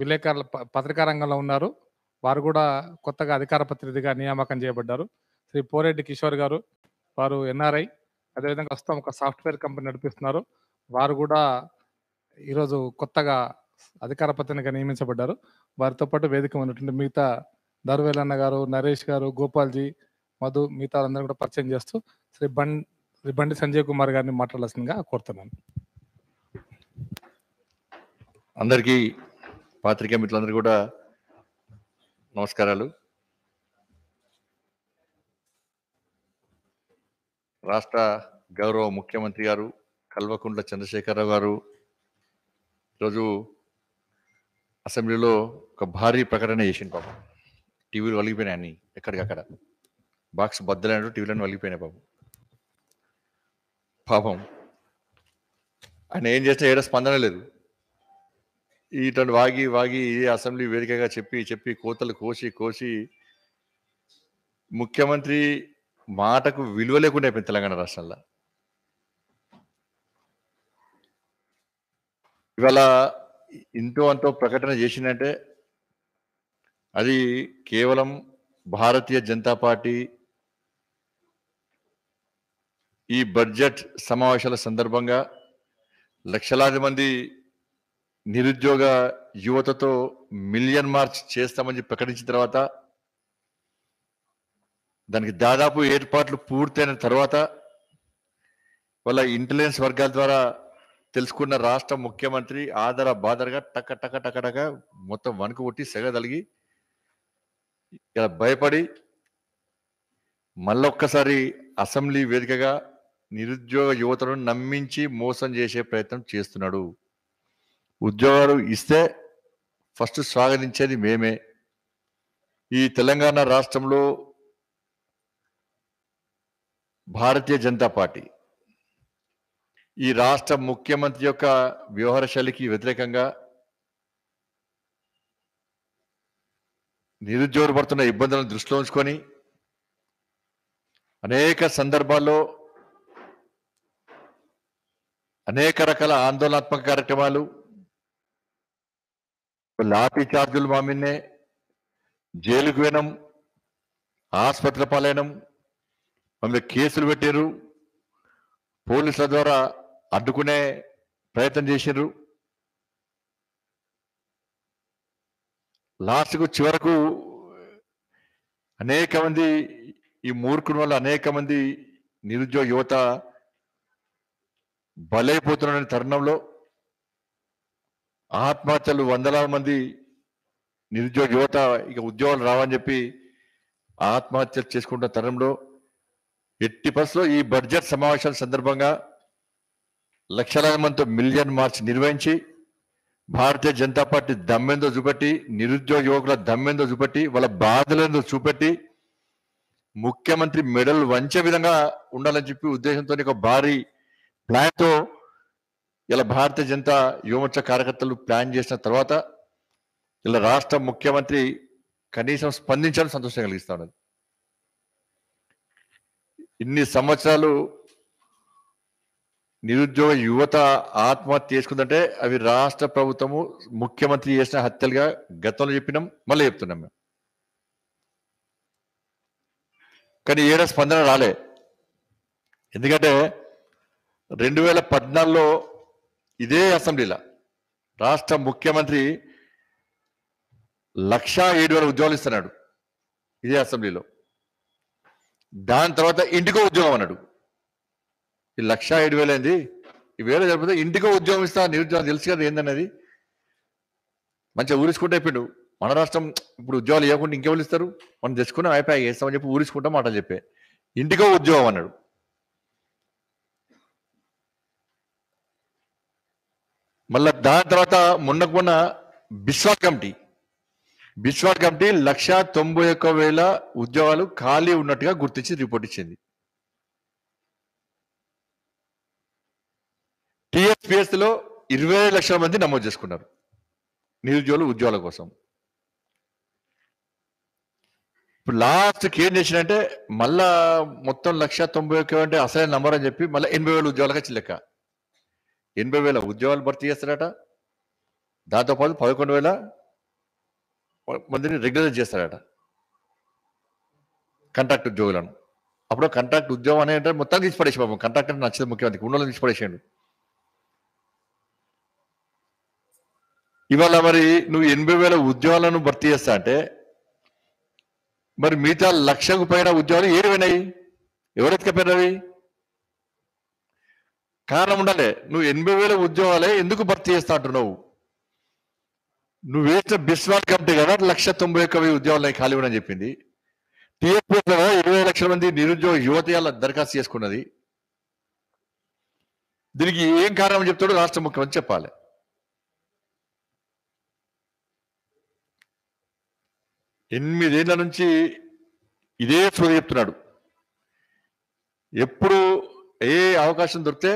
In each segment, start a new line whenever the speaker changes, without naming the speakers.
విలేకరుల పత్రికా రంగంలో ఉన్నారు వారు కూడా కొత్తగా అధికార ప్రతినిధిగా నియామకం చేయబడ్డారు శ్రీ పోరెడ్డి కిషోర్ గారు వారు ఎన్ఆర్ఐ అదేవిధంగా ప్రస్తుతం ఒక సాఫ్ట్వేర్ కంపెనీ నడిపిస్తున్నారు వారు కూడా ఈరోజు కొత్తగా అధికార ప్రతినిధిగా నియమించబడ్డారు వారితో పాటు వేదిక ఉన్నటువంటి మిగతా దర్వేలన్న గారు నరేష్ గారు గోపాల్జీ మధు మిగతా అందరూ కూడా పరిచయం చేస్తూ శ్రీ బం శ్రీ బండి సంజయ్ కుమార్ గారిని మాట్లాడాల్సిందిగా కోరుతున్నాను అందరికీ పాత్రిక మిత్రులందరూ కూడా నమస్కారాలు రాష్ట్ర గౌరవ ముఖ్యమంత్రి గారు కల్వకుంట్ల చంద్రశేఖరరావు గారు ఈరోజు అసెంబ్లీలో ఒక భారీ ప్రకటన చేసింది పాపం టీవీలు వలిగిపోయినాయి అన్ని ఎక్కడికక్కడ బాక్స్ బద్దలైనట్టు టీవీలను వలిగిపోయినాయి పాపం పాపం ఆయన ఏం చేస్తే ఏడా స్పందన లేదు ఇటువంటి వాగి వాగి అసెంబ్లీ వేదికగా చెప్పి చెప్పి కోతలు కోసి కోసి ముఖ్యమంత్రి మాటకు విలువ లేకుండా అయిపోయింది తెలంగాణ రాష్ట్రంలో ఇవాళ ఇంతో అంతో ప్రకటన చేసిందంటే అది కేవలం భారతీయ జనతా పార్టీ ఈ బడ్జెట్ సమావేశాల సందర్భంగా లక్షలాది మంది నిరుద్యోగ యువతతో మిలియన్ మార్చ్ చేస్తామని ప్రకటించిన తర్వాత దానికి దాదాపు ఏర్పాట్లు పూర్తయిన తర్వాత వాళ్ళ ఇంటెలిజెన్స్ వర్గాల ద్వారా తెలుసుకున్న రాష్ట్ర ముఖ్యమంత్రి ఆదర బాధరగా టక టక టక టక మొత్తం వణుకు కొట్టి సెగదలిగి ఇలా భయపడి మళ్ళొక్కసారి అసెంబ్లీ వేదికగా నిరుద్యోగ యువతను నమ్మించి మోసం చేసే ప్రయత్నం చేస్తున్నాడు ఉద్యోగాలు ఇస్తే ఫస్ట్ స్వాగతించేది మేమే ఈ తెలంగాణ రాష్ట్రంలో భారతీయ జనతా పార్టీ ఈ రాష్ట్ర ముఖ్యమంత్రి యొక్క వ్యవహార శైలికి వ్యతిరేకంగా నిరుద్యోగ పడుతున్న ఇబ్బందులను దృష్టిలో ఉంచుకొని అనేక సందర్భాల్లో అనేక రకాల ఆందోళనాత్మక కార్యక్రమాలు లాఠీ ఛార్జీలు మామిన్నే జైలుకు వినం ఆసుపత్రి పాలైనాం మమ్మీ కేసులు పెట్టారు పోలీసుల ద్వారా అడ్డుకునే ప్రయత్నం చేశారు లాస్ట్కు చివరకు అనేక మంది ఈ మూర్ఖుని వల్ల అనేక మంది నిరుద్యోగ యువత బలైపోతున్న తరుణంలో ఆత్మహత్యలు వందలాది మంది నిరుద్యోగ యువత ఇక ఉద్యోగాలు రావని చెప్పి ఆత్మహత్యలు చేసుకుంటున్న తరంలో ఎట్టి పరిస్థితుల్లో ఈ బడ్జెట్ సమావేశాల సందర్భంగా లక్షలాది మందితో మిలియన్ మార్చ్ నిర్వహించి భారతీయ జనతా పార్టీ దమ్మెందో చూపెట్టి నిరుద్యోగ యువకుల దమ్మెందో చూపెట్టి వాళ్ళ బాధలేందో చూపెట్టి ముఖ్యమంత్రి మెడల్ వంచే విధంగా ఉండాలని చెప్పి ఉద్దేశంతో ఒక భారీ ప్లాన్తో ఇలా భారతీయ జనతా యువమోర్చ కార్యకర్తలు ప్లాన్ చేసిన తర్వాత ఇలా రాష్ట్ర ముఖ్యమంత్రి కనీసం స్పందించడం సంతోషం కలిగిస్తా ఉన్నది ఇన్ని సంవత్సరాలు నిరుద్యోగ యువత ఆత్మహత్య చేసుకుందంటే అవి రాష్ట్ర ప్రభుత్వము ముఖ్యమంత్రి చేసిన హత్యలుగా గతంలో చెప్పినాం మళ్ళీ చెప్తున్నాం మేము కానీ ఏడా స్పందన రాలే ఎందుకంటే రెండు వేల పద్నాలుగులో ఇదే అసెంబ్లీలో రాష్ట్ర ముఖ్యమంత్రి లక్షా ఏడు వేల ఉద్యోగాలు ఇస్తున్నాడు ఇదే అసెంబ్లీలో దాని తర్వాత ఇంటికో ఉద్యోగం అన్నాడు ఈ లక్షా ఏడు వేలు ఏంది ఈ వేల జరిపితే ఇంటికో ఉద్యోగం ఇస్తా నిరుద్యోగం తెలుసు కదా ఏందన్నది మంచిగా ఊరిసుకుంటే చెప్పిండు మన రాష్ట్రం ఇప్పుడు ఉద్యోగాలు ఇవ్వకుండా ఇంకెవరు ఇస్తారు మనం తెచ్చుకున్నాం అయిపోయా చేస్తామని చెప్పి ఊరిసుకుంటాం మాటలు చెప్పే ఇంటికో ఉద్యోగం అన్నాడు మళ్ళీ దాని తర్వాత మొన్నకున్న మొన్న బిస్వా కమిటీ బిస్వా కమిటీ లక్ష తొంభై ఒక్క వేల ఉద్యోగాలు ఖాళీ ఉన్నట్టుగా గుర్తించి రిపోర్ట్ ఇచ్చింది లో ఇరవై లక్షల మంది నమోదు చేసుకున్నారు నిరుద్యోగులు ఉద్యోగాల కోసం ఇప్పుడు లాస్ట్కి ఏం చేసినంటే మళ్ళా మొత్తం లక్ష తొంభై ఒక్క అంటే అసలైన నంబర్ అని చెప్పి మళ్ళీ ఎనభై వేల ఉద్యోగాలకు వచ్చి లెక్క ఎనభై వేల ఉద్యోగాలు భర్తీ చేస్తారట దాంతోపాటు పదకొండు వేల మందిని రెగ్యులర్ చేస్తారట కంట్రాక్ట్ ఉద్యోగులను అప్పుడు కంట్రాక్ట్ ఉద్యోగం అంటే మొత్తం తీసిపడేసి బాబు కంట్రాక్ట్ అంటే నచ్చింది ముఖ్యమంత్రికి ఉండలో తీసిపడేసాడు ఇవాళ మరి నువ్వు ఎనభై వేల ఉద్యోగాలను భర్తీ చేస్తా అంటే మరి మిగతా లక్షకు పైన ఉద్యోగాలు ఏడువైనాయి ఎవరెత్తుకపోయినవి కారణం ఉండాలి నువ్వు ఎనభై వేల ఉద్యోగాలే ఎందుకు భర్తీ చేస్తా అంటున్నావు నువ్వు వేసిన బిస్వాల్ కమిటీ కదా లక్ష తొంభై ఒక్క వెయ్యి ఉద్యోగాలు ఖాళీ ఉన్నాయని చెప్పింది టీఎఫ్లో ఇరవై లక్షల మంది నిరుద్యోగ యువత దరఖాస్తు చేసుకున్నది దీనికి ఏం కారణం చెప్తాడో రాష్ట్ర ముఖ్యమంత్రి చెప్పాలి ఎనిమిదేళ్ల నుంచి ఇదే చూడ చెప్తున్నాడు ఎప్పుడు ఏ అవకాశం దొరికితే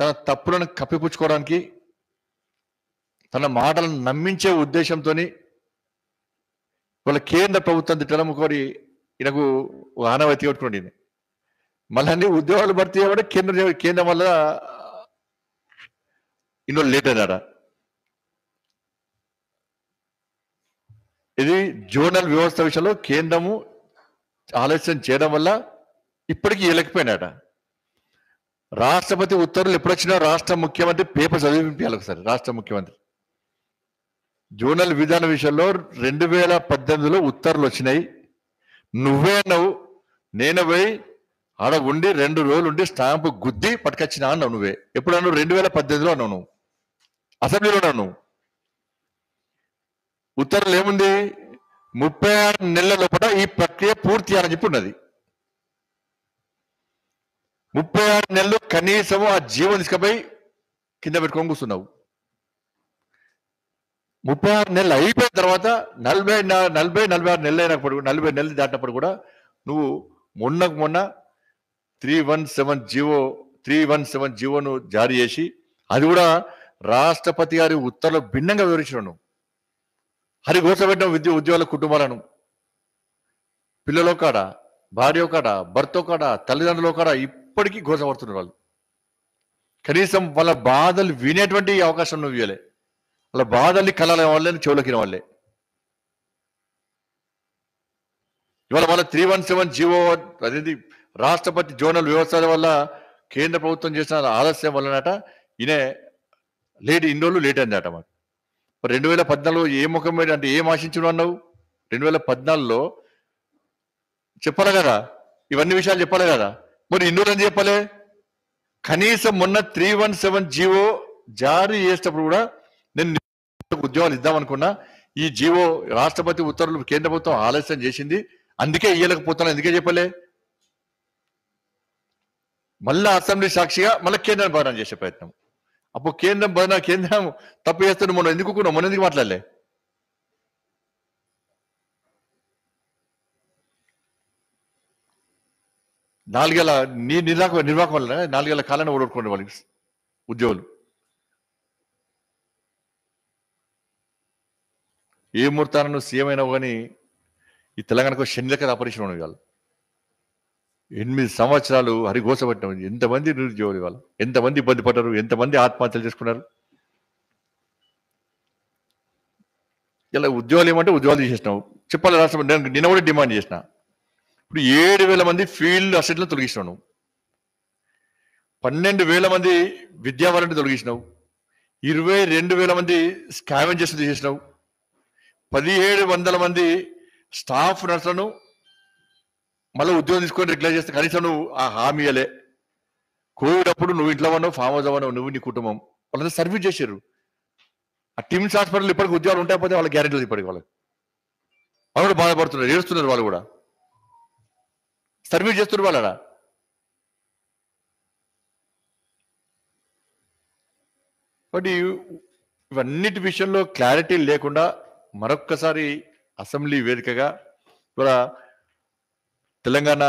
తన తప్పులను కప్పిపుచ్చుకోవడానికి తన మాటలను నమ్మించే ఉద్దేశంతో వాళ్ళ కేంద్ర ప్రభుత్వం తిట్టడం కోరి ఈయనకు ఆనవాయితీ కొట్టుకోండి మళ్ళీ అన్ని ఉద్యోగాలు భర్తీ అవ్వడం కేంద్ర కేంద్రం వల్ల ఇన్నో లేట్ అన్నారా ఇది జోనల్ వ్యవస్థ విషయంలో కేంద్రము ఆలస్యం చేయడం వల్ల ఇప్పటికీ ఇవ్వలేకపోయినాడా రాష్ట్రపతి ఉత్తర్వులు ఎప్పుడొచ్చినా రాష్ట్ర ముఖ్యమంత్రి పేపర్ చదివించాలి ఒకసారి రాష్ట్ర ముఖ్యమంత్రి జోనల్ విధాన విషయంలో రెండు వేల పద్దెనిమిదిలో ఉత్తర్వులు వచ్చినాయి నువ్వే నవ్వు నేను పోయి ఆడ ఉండి రెండు రోజులు ఉండి స్టాంపు గుద్ది పట్టుకొచ్చినా అన్నావు నువ్వే ఎప్పుడు అన్నావు రెండు వేల పద్దెనిమిదిలో అన్నావు నువ్వు అసెంబ్లీలో అన్నావు నువ్వు ఉత్తర్వులు ఏముంది ముప్పై ఆరు నెలల లోపల ఈ ప్రక్రియ పూర్తి అని చెప్పి ఉన్నది ముప్పై ఆరు నెలలు కనీసం ఆ జీవన ఇసుకపై కింద పెట్టుకొని కూర్చున్నావు ముప్పై ఆరు నెలలు అయిపోయిన తర్వాత నలభై నలభై నలభై ఆరు నెలలు అయినప్పుడు నలభై నెలలు దాటినప్పుడు కూడా నువ్వు మొన్నకు మొన్న three one seven GO three one seven జీవోను జారీ చేసి అది కూడా రాష్ట్రపతి గారి ఉత్తర్వులు భిన్నంగా నువ్వు హరి కూర్చోబెట్టడం విద్య ఉద్యోగుల కుటుంబాలను పిల్లలు కాడ భార్య కాడా భర్త కాడా తల్లిదండ్రులు కాడా ఇప్పటికీ గోసపడుతున్నారు వాళ్ళు కనీసం వాళ్ళ బాధలు వినేటువంటి అవకాశం నువ్వు ఇవ్వలే వాళ్ళ బాధల్ని కలల వాళ్ళని చెవులకిన వాళ్ళే ఇవాళ వాళ్ళ త్రీ వన్ సెవెన్ జీవో అనేది రాష్ట్రపతి జోనల్ వ్యవస్థల వల్ల కేంద్ర ప్రభుత్వం చేసిన ఆలస్యం వల్లనట ఈయన లేట్ ఇన్ని రోజులు లేట్ అయిందట మాకు రెండు వేల పద్నాలుగులో ఏ ముఖం మీద అంటే ఏం ఆశించు అన్నావు రెండు వేల పద్నాలుగులో చెప్పాలి కదా ఇవన్నీ విషయాలు చెప్పాలి కదా మరి ఇన్నోరని చెప్పలే కనీసం మొన్న త్రీ వన్ సెవెన్ జీవో జారీ చేసేటప్పుడు కూడా నేను ఉద్యోగాలు ఇద్దామనుకున్నా ఈ జీవో రాష్ట్రపతి ఉత్తర్వులు కేంద్ర ప్రభుత్వం ఆలస్యం చేసింది అందుకే ఇయ్యలేకపోతున్నాను ఎందుకే చెప్పలే మళ్ళీ అసెంబ్లీ సాక్షిగా మళ్ళీ కేంద్రం బదనం చేసే ప్రయత్నం అప్పుడు కేంద్రం బదన కేంద్రం తప్పు చేస్తున్నాం మనం ఎందుకు మనం ఎందుకు మాట్లాడలే నాలుగేళ్ళ నీ నిర్వాహ నిర్వాహకం వల్ల నాలుగేళ్ల కాలాన్ని ఓడొట్టుకోండి వాళ్ళకి ఉద్యోగులు ఏ ముహూర్తాలను సీఎం అయినావు కానీ ఈ తెలంగాణకు శనిలకర ఆపరేషన్ ఉన్నాయి వాళ్ళు ఎనిమిది సంవత్సరాలు హరిఘోషపట్టిన ఎంతమంది నిరుద్యోగులు ఇవాళ ఎంతమంది ఇబ్బంది పడ్డారు ఎంతమంది ఆత్మహత్యలు చేసుకున్నారు ఇలా ఉద్యోగాలు ఏమంటే ఉద్యోగాలు చేసేసినావు చెప్పాలి రాష్ట్రం నేను నిన్న కూడా డిమాండ్ చేసిన ఇప్పుడు ఏడు వేల మంది ఫీల్డ్ అసెట్లను తొలగించినావు పన్నెండు వేల మంది విద్యావారిని తొలగించినావు ఇరవై రెండు వేల మంది స్కావెంజర్స్ తీసేసినావు పదిహేడు వందల మంది స్టాఫ్ నర్సులను మళ్ళీ ఉద్యోగం తీసుకొని రెగ్యులర్ చేస్తే కనీసం నువ్వు ఆ హామీయలే కోవిడ్ అప్పుడు నువ్వు ఇంట్లో ఉన్నావు ఫామ్ హౌస్ అవ్వను నువ్వు నీ కుటుంబం వాళ్ళంతా సర్వీస్ చేశారు ఆ టిమ్స్ హాస్పిటల్ ఇప్పటికి ఉద్యోగాలు ఉంటాయి పోతే వాళ్ళ గ్యారెంటీ ఇప్పటికి వాళ్ళకి వాళ్ళు బాధపడుతున్నారు ఏడుస్తున్నారు వాళ్ళు కూడా సర్వీస్ చేస్తున్న వాళ్ళ కాబట్టి ఇవన్నిటి విషయంలో క్లారిటీ లేకుండా మరొక్కసారి అసెంబ్లీ వేదికగా ఇవాళ తెలంగాణ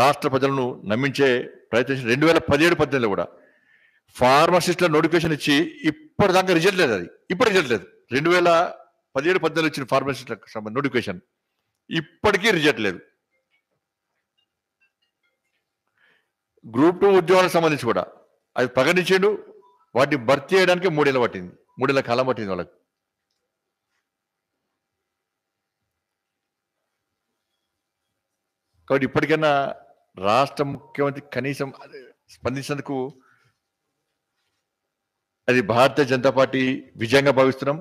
రాష్ట్ర ప్రజలను నమ్మించే ప్రయత్నించిన రెండు వేల పదిహేడు పద్దెనిమిదిలో కూడా ఫార్మసిస్ట్ల నోటిఫికేషన్ ఇచ్చి ఇప్పటిదాకా రిజల్ట్ లేదు అది ఇప్పుడు రిజల్ట్ లేదు రెండు వేల పదిహేడు పద్దెనిమిది వచ్చిన ఫార్మసిస్ట్ల నోటిఫికేషన్ ఇప్పటికీ రిజల్ట్ లేదు గ్రూప్ టూ ఉద్యోగాలకు సంబంధించి కూడా అది ప్రకటించాడు వాటిని భర్తీ చేయడానికి మూడేళ్ళు పట్టింది మూడేళ్ళ కాలం పట్టింది వాళ్ళకి కాబట్టి ఇప్పటికైనా రాష్ట్ర ముఖ్యమంత్రి కనీసం స్పందించినందుకు అది భారతీయ జనతా పార్టీ విజయంగా భావిస్తున్నాం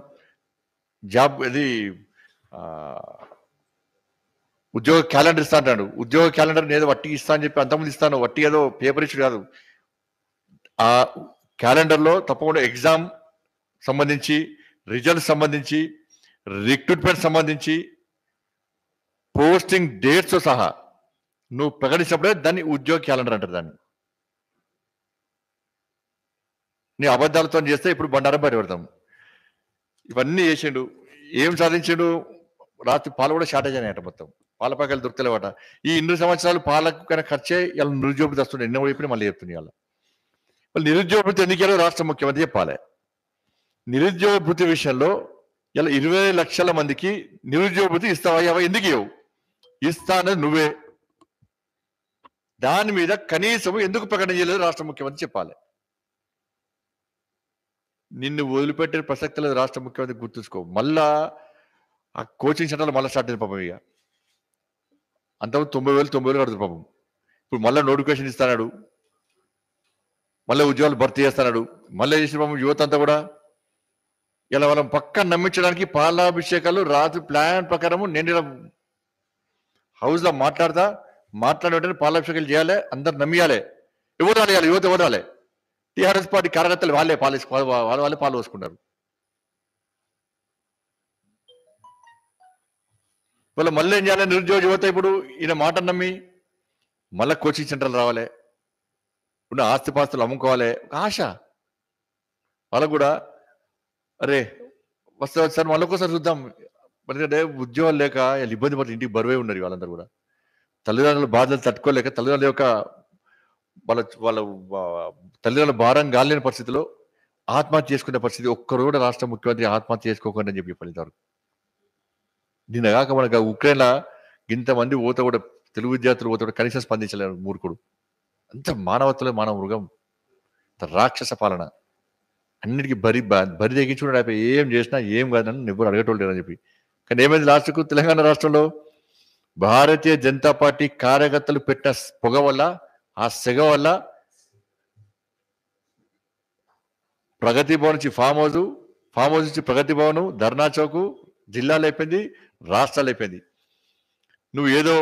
జాబ్ అది ఉద్యోగ క్యాలెండర్ ఇస్తా అంటాడు ఉద్యోగ క్యాలెండర్ ఏదో వట్టి ఇస్తా అని చెప్పి అంతమంది ఇస్తాను వట్టి ఏదో పేపర్ ఇచ్చి కాదు ఆ క్యాలెండర్లో తప్పకుండా ఎగ్జామ్ సంబంధించి రిజల్ట్ సంబంధించి రిక్రూట్మెంట్ సంబంధించి పోస్టింగ్ డేట్స్ సహా నువ్వు ప్రకటించినప్పుడే దాన్ని ఉద్యోగ క్యాలెండర్ అంటారు దాన్ని నీ అబద్ధాలతో చేస్తే ఇప్పుడు బండారం పరిపెడతాం ఇవన్నీ చేసిండు ఏం సాధించాడు రాత్రి పాలు కూడా షార్టేజ్ అయినాయట మొత్తం పాలపాకాయలు దొరకలేవట ఈ ఇన్ని సంవత్సరాలు పాలకు కన్నా ఖర్చే ఇలా నిరుద్యోగిత వస్తుండే ఎన్నో చెప్పిన మళ్ళీ చెప్తున్నాయి వాళ్ళు మళ్ళీ నిరుద్యోగిత ఎన్నికలు రాష్ట్ర ముఖ్యమంత్రి చెప్పాలి నిరుద్యోగ భృతి విషయంలో ఇలా ఇరవై లక్షల మందికి నిరుద్యోగ భృతి ఇస్తావా ఎందుకు ఇవ్వు ఇస్తానని నువ్వే దాని మీద కనీసం ఎందుకు ప్రకటన చేయలేదు రాష్ట్ర ముఖ్యమంత్రి చెప్పాలి నిన్ను వదిలిపెట్టే ప్రసక్తి లేదు రాష్ట్ర ముఖ్యమంత్రి గుర్తుంచుకో మళ్ళా ఆ కోచింగ్ సెంటర్లు మళ్ళీ స్టార్ట్ అయిన పాపం ఇక అంతకుముందు తొంభై వేలు తొంభై వేలు కడుతుంది పాపం ఇప్పుడు మళ్ళీ నోటిఫికేషన్ ఇస్తాడు మళ్ళీ ఉద్యోగాలు భర్తీ చేస్తాడు మళ్ళీ చేసిన పాపం యువత అంతా కూడా ఇలా వాళ్ళం పక్క నమ్మించడానికి పాలాభిషేకాలు రాత్రి ప్లాన్ ప్రకారము నేను ఇలా హౌస్లో మాట్లాడతా మాట్లాడే పాలాభిషేకాలు చేయాలి అందరు నమ్మియాలి ఎవరు రాలేయాలి యువత ఎవరు రాలే టీఆర్ఎస్ పార్టీ కార్యకర్తలు వాళ్ళే పాలు వాళ్ళు వాళ్ళే పాలు పోసుకుంటారు మళ్ళీ మళ్ళీ ఏం చేయాలి నిరుద్యోగ యువత ఇప్పుడు ఈయన మాట నమ్మి మళ్ళీ కోచింగ్ సెంటర్లు రావాలి ఉన్న ఆస్తిపాస్తులు అమ్ముకోవాలి ఆశ వాళ్ళకు కూడా అరే వస్తే సార్ మళ్ళీ ఒకసారి చూద్దాం ఎందుకంటే ఉద్యోగాలు లేక వీళ్ళు ఇబ్బంది పడుతుంది ఇంటికి బరువే ఉన్నారు వాళ్ళందరూ కూడా తల్లిదండ్రుల బాధలు తట్టుకోలేక తల్లిదండ్రుల యొక్క వాళ్ళ వాళ్ళ తల్లిదండ్రుల భారం గాలేని పరిస్థితిలో ఆత్మహత్య చేసుకునే పరిస్థితి ఒక్కరు కూడా రాష్ట్ర ముఖ్యమంత్రి ఆత్మహత్య చేసుకోకుండా అని చెప్పి ఫలితారు దీని కాక మనకు ఉక్రెయిన్లో ఇంతమంది పోతే కూడా తెలుగు విద్యార్థులు పోతే కూడా కనీసం స్పందించలేరు మూర్ఖుడు అంత మానవత్వలే మానవ మృగం రాక్షస పాలన అన్నిటికీ బరి బరి తెగించుకుంటే అయిపోయి ఏం చేసినా ఏం కాదని నిపుణులు అడగటోళ్ళు లేదని చెప్పి కానీ ఏమైంది లాస్ట్కు తెలంగాణ రాష్ట్రంలో భారతీయ జనతా పార్టీ కార్యకర్తలు పెట్టిన పొగ వల్ల ఆ సెగ వల్ల ప్రగతి భవన్ నుంచి ఫామ్ హౌస్ ఫామ్ హౌస్ నుంచి ప్రగతి భవన్ ధర్నా చౌక్ జిల్లాలు అయిపోయింది రాష్ట్రాలు అయిపోయింది నువ్వు ఏదో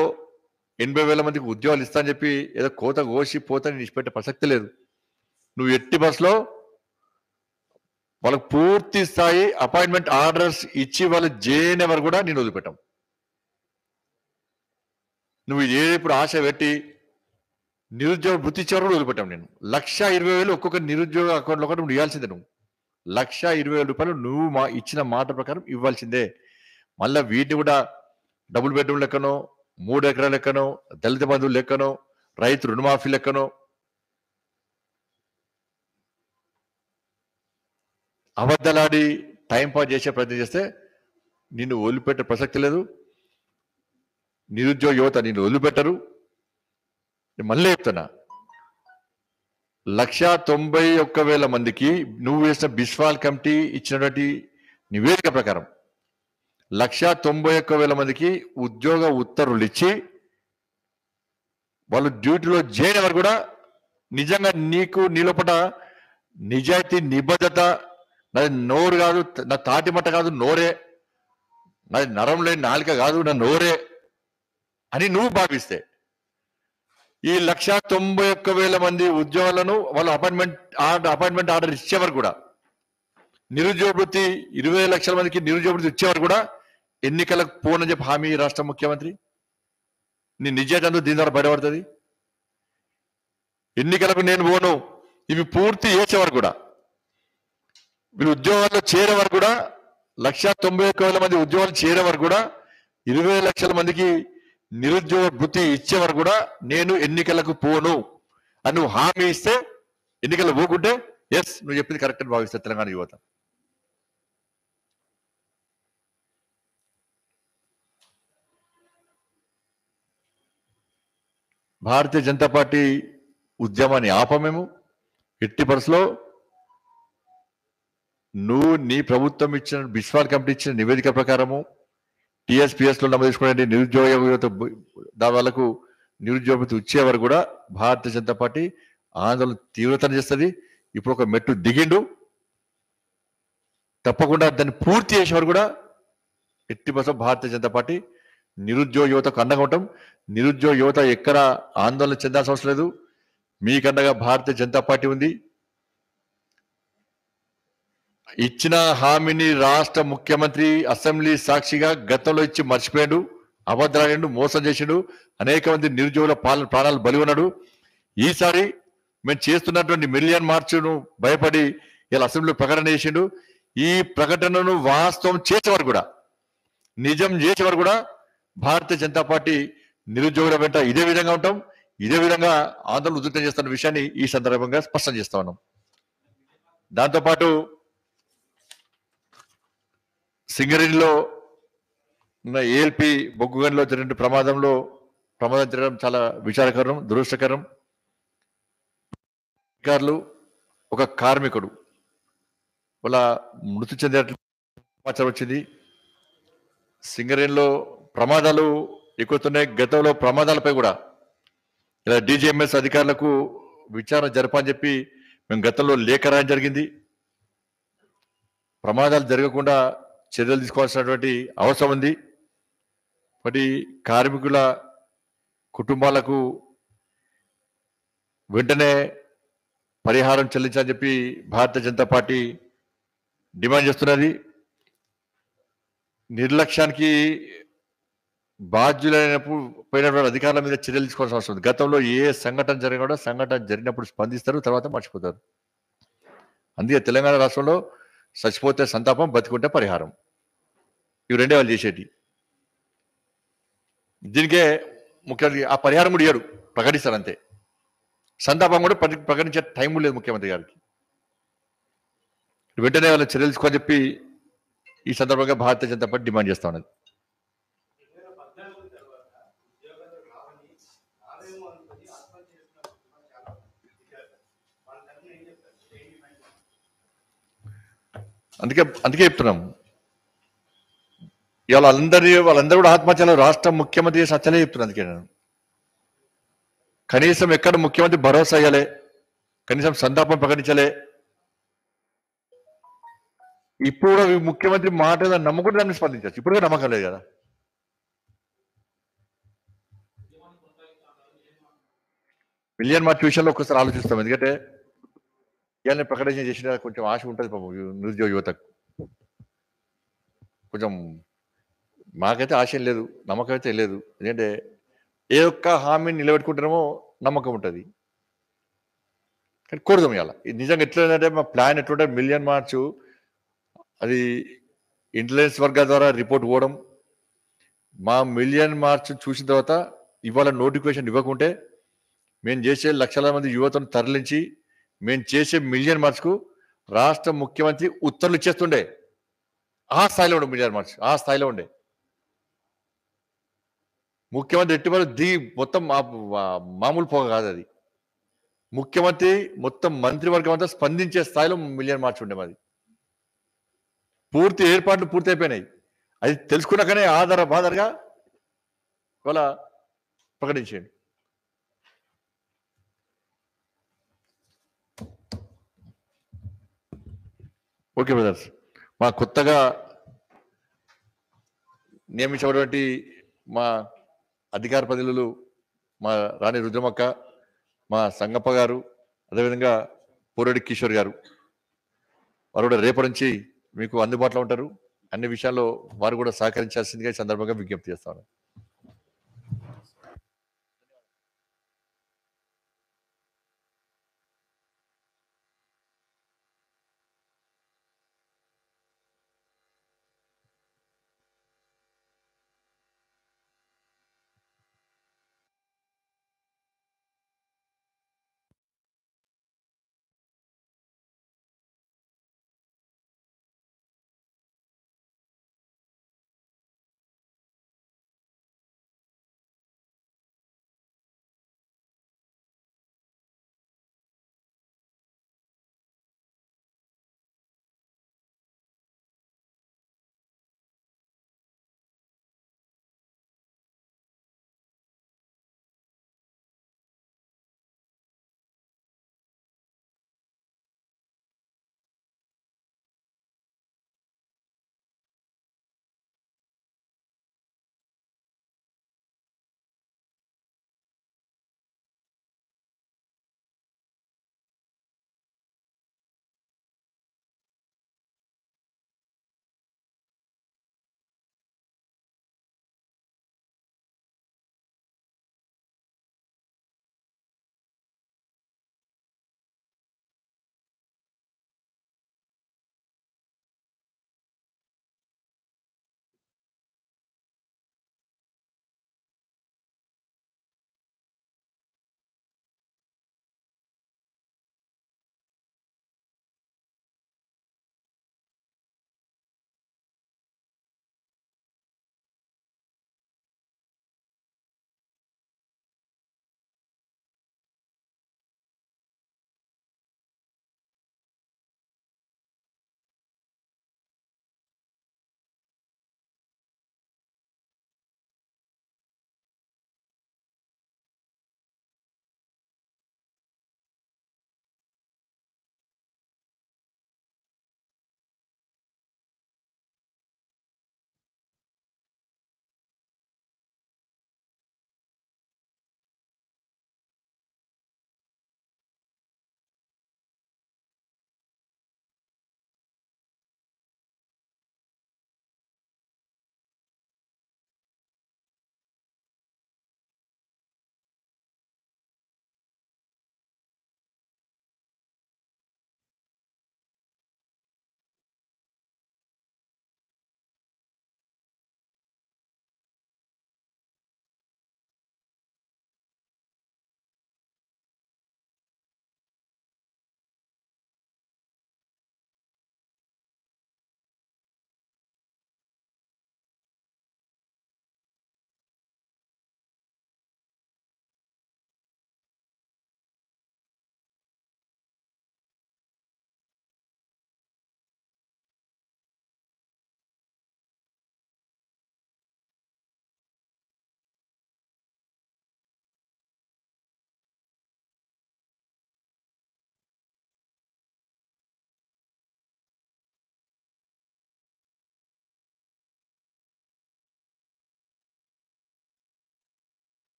ఎనభై వేల మందికి ఉద్యోగాలు ఇస్తా అని చెప్పి ఏదో కోత కోసి పోతని నిష్పెట్టే ప్రసక్తి లేదు నువ్వు ఎట్టి బస్సులో వాళ్ళకు పూర్తి స్థాయి అపాయింట్మెంట్ ఆర్డర్స్ ఇచ్చి వాళ్ళు చేయని వరకు కూడా నేను వదిలిపెట్టావు నువ్వు ఏ ఇప్పుడు ఆశ పెట్టి నిరుద్యోగ వృత్తి ఇచ్చేవారు కూడా వదిలిపెట్టావు నేను లక్ష ఇరవై వేలు ఒక్కొక్క నిరుద్యోగ అకౌంట్లో కూడా నువ్వు ఇవ్వాల్సిందే నువ్వు లక్ష ఇరవై వేల రూపాయలు నువ్వు మా ఇచ్చిన మాట ప్రకారం ఇవ్వాల్సిందే మళ్ళీ వీటిని కూడా డబుల్ బెడ్రూమ్ లెక్కనో మూడు ఎకరాల లెక్కనో దళిత బంధువులు లెక్కనో రైతు రుణమాఫీ లెక్కనో అబద్ధలాడి పాస్ చేసే ప్రయత్నం చేస్తే నిన్ను వదిలిపెట్టే ప్రసక్తి లేదు నిరుద్యోగ యువత నిన్ను వదిలిపెట్టరు మళ్ళీ చెప్తున్నా లక్ష తొంభై ఒక్క వేల మందికి నువ్వు వేసిన బిస్వాల్ కమిటీ ఇచ్చినటువంటి నివేదిక ప్రకారం లక్ష తొంభై ఒక్క వేల మందికి ఉద్యోగ ఉత్తర్వులు ఇచ్చి వాళ్ళు డ్యూటీలో చేయనివారు కూడా నిజంగా నీకు నీలోపట నిజాయితీ నిబద్ధత నాది నోరు కాదు నా తాటి మట్ట కాదు నోరే నాది నరం లేని నాలిక కాదు నా నోరే అని నువ్వు భావిస్తే ఈ లక్ష తొంభై ఒక్క వేల మంది ఉద్యోగాలను వాళ్ళు అపాయింట్మెంట్ అపాయింట్మెంట్ ఆర్డర్ ఇచ్చేవారు కూడా నిరుద్యోగ వృత్తి ఇరవై లక్షల మందికి నిరుద్యోగ వృత్తి ఇచ్చేవారు కూడా ఎన్నికలకు పోనని చెప్పి హామీ రాష్ట్ర ముఖ్యమంత్రి నీ నిజాటందు దీని ద్వారా బయటపడుతుంది ఎన్నికలకు నేను పోను ఇవి పూర్తి చేసేవారు వరకు కూడా వీళ్ళు ఉద్యోగాల్లో చేరే వరకు కూడా లక్ష తొంభై ఒక్క వేల మంది ఉద్యోగాలు చేరే వరకు కూడా ఇరవై లక్షల మందికి నిరుద్యోగ వృత్తి ఇచ్చే వరకు కూడా నేను ఎన్నికలకు పోను అని నువ్వు హామీ ఇస్తే ఎన్నికలు పోకుంటే ఎస్ నువ్వు చెప్పింది కరెక్ట్ అని భావిస్తా తెలంగాణ యువత భారతీయ జనతా పార్టీ ఉద్యమాన్ని ఆపమేము ఎట్టి పరిస్థితిలో నువ్వు నీ ప్రభుత్వం ఇచ్చిన బిస్వాల్ కమిటీ ఇచ్చిన నివేదిక ప్రకారము టీఎస్పీఎస్లో నమోదు చేసుకునే నిరుద్యోగ యువత దావాలకు నిరుద్యోగత ఇచ్చే కూడా భారతీయ జనతా పార్టీ ఆందోళన తీవ్రతను చేస్తుంది ఇప్పుడు ఒక మెట్టు దిగిండు తప్పకుండా దాన్ని పూర్తి చేసేవారు కూడా ఎట్టి బస్సు భారతీయ జనతా పార్టీ నిరుద్యోగ యువతకు అండగా నిరుద్యోగ యువత ఎక్కడ ఆందోళన చెందాల్సిన అవసరం లేదు మీకండగా భారతీయ జనతా పార్టీ ఉంది ఇచ్చిన హామీని రాష్ట్ర ముఖ్యమంత్రి అసెంబ్లీ సాక్షిగా గతంలో ఇచ్చి మర్చిపోయాడు అబద్ధాడు మోసం చేసిండు అనేక మంది నిరుద్యోగుల పాలన ప్రాణాలు బలి ఉన్నాడు ఈసారి మేము చేస్తున్నటువంటి మిలియన్ మార్చును భయపడి ఇలా అసెంబ్లీ ప్రకటన చేసిండు ఈ ప్రకటనను వాస్తవం చేసేవారు కూడా నిజం చేసేవారు కూడా భారతీయ జనతా పార్టీ నిరుద్యోగుల వెంట ఇదే విధంగా ఉంటాం ఇదే విధంగా ఆందోళన ఉధృతం చేస్తున్న విషయాన్ని ఈ సందర్భంగా స్పష్టం చేస్తా ఉన్నాం దాంతోపాటు సింగరేణిలో ఉన్న ఏఎల్పి బొగ్గుగనిలో జరిగిన ప్రమాదంలో ప్రమాదం జరగడం చాలా విచారకరం దురదృష్టకరం అధికారులు ఒక కార్మికుడు వాళ్ళ మృతి చెందినట్లు సమాచారం వచ్చింది సింగరేణిలో ప్రమాదాలు ఎక్కుతున్నాయి గతంలో ప్రమాదాలపై కూడా ఇలా డీజీఎంఎస్ అధికారులకు విచారణ జరపని చెప్పి మేము గతంలో లేఖ రాయడం జరిగింది ప్రమాదాలు జరగకుండా చర్యలు తీసుకోవాల్సినటువంటి అవసరం ఉంది మరి కార్మికుల కుటుంబాలకు వెంటనే పరిహారం చెల్లించాలని చెప్పి భారతీయ జనతా పార్టీ డిమాండ్ చేస్తున్నది నిర్లక్ష్యానికి బాధ్యులైనప్పుడు పోయిన అధికారుల మీద చర్యలు తీసుకోవాల్సిన అవసరం ఉంది గతంలో ఏ సంఘటన జరిగిన సంఘటన జరిగినప్పుడు స్పందిస్తారు తర్వాత మర్చిపోతారు అందుకే తెలంగాణ రాష్ట్రంలో చచ్చిపోతే సంతాపం బతికుంటే పరిహారం ఇవి రెండే వాళ్ళు చేసేటి దీనికే ముఖ్యమంత్రి ఆ పరిహారం కూడా ఇయ్యారు ప్రకటిస్తారు అంతే సంతాపం కూడా ప్రకటించే టైం లేదు ముఖ్యమంత్రి గారికి వెంటనే వాళ్ళు చర్యలు తీసుకొని చెప్పి ఈ సందర్భంగా భారతీయ జనతా పార్టీ డిమాండ్ చేస్తా ఉన్నది అందుకే అందుకే చెప్తున్నాం ఇవాళ వాళ్ళందరి వాళ్ళందరూ కూడా ఆత్మహత్యలు రాష్ట్ర ముఖ్యమంత్రి సత్యలే చెప్తున్నాను అందుకే నేను కనీసం ఎక్కడ ముఖ్యమంత్రి భరోసా అయ్యలే కనీసం సంతాపం ప్రకటించలే ఇప్పుడు ముఖ్యమంత్రి మాట నమ్ముకుంటే దాన్ని స్పందించచ్చు ఇప్పుడు కూడా నమ్మకం లేదు కదా మిలియన్ మా ట్యూషన్లో ఒక్కసారి ఆలోచిస్తాం ఎందుకంటే ఇవాళ ప్రకటన చేసిన కొంచెం ఆశ ఉంటుంది పాపం నిరుద్యోగ యువతకు కొంచెం మాకైతే ఆశ లేదు నమ్మకం అయితే లేదు ఎందుకంటే ఏ ఒక్క హామీని నిలబెట్టుకుంటున్నామో నమ్మకం ఉంటుంది కానీ కోరుదాం ఇవాళ నిజంగా ఎట్లా అంటే మా ప్లాన్ ఎట్లుంటే మిలియన్ మార్చ్ అది ఇంటెలిజెన్స్ వర్గాల ద్వారా రిపోర్ట్ పోవడం మా మిలియన్ మార్చ్ చూసిన తర్వాత ఇవాళ నోటిఫికేషన్ ఇవ్వకుంటే మేము చేసే లక్షల మంది యువతను తరలించి మేము చేసే మిలియన్ మార్చ్కు రాష్ట్ర ముఖ్యమంత్రి ఉత్తర్వులు ఇచ్చేస్తుండే ఆ స్థాయిలో ఉండే మిలియన్ మార్చ్ ఆ స్థాయిలో ఉండే ముఖ్యమంత్రి ఎట్టుబడి ది మొత్తం మామూలు పొగ కాదు అది ముఖ్యమంత్రి మొత్తం మంత్రివర్గం అంతా స్పందించే స్థాయిలో మిలియన్ మార్చ్ ఉండే మాది పూర్తి ఏర్పాట్లు పూర్తి అయిపోయినాయి అది తెలుసుకున్నాకనే ఆధార బాధారుగా ఇవాళ ప్రకటించేయండి ఓకే బ్రదర్స్ మా కొత్తగా నియమించబడినటువంటి మా అధికార ప్రతినిధులు మా రాణి రుద్రమక్క మా సంగప్ప గారు అదేవిధంగా పోరెడ్డి కిషోర్ గారు వారు కూడా రేపటి నుంచి మీకు అందుబాటులో ఉంటారు అన్ని విషయాల్లో వారు కూడా సహకరించాల్సిందిగా సందర్భంగా విజ్ఞప్తి చేస్తాను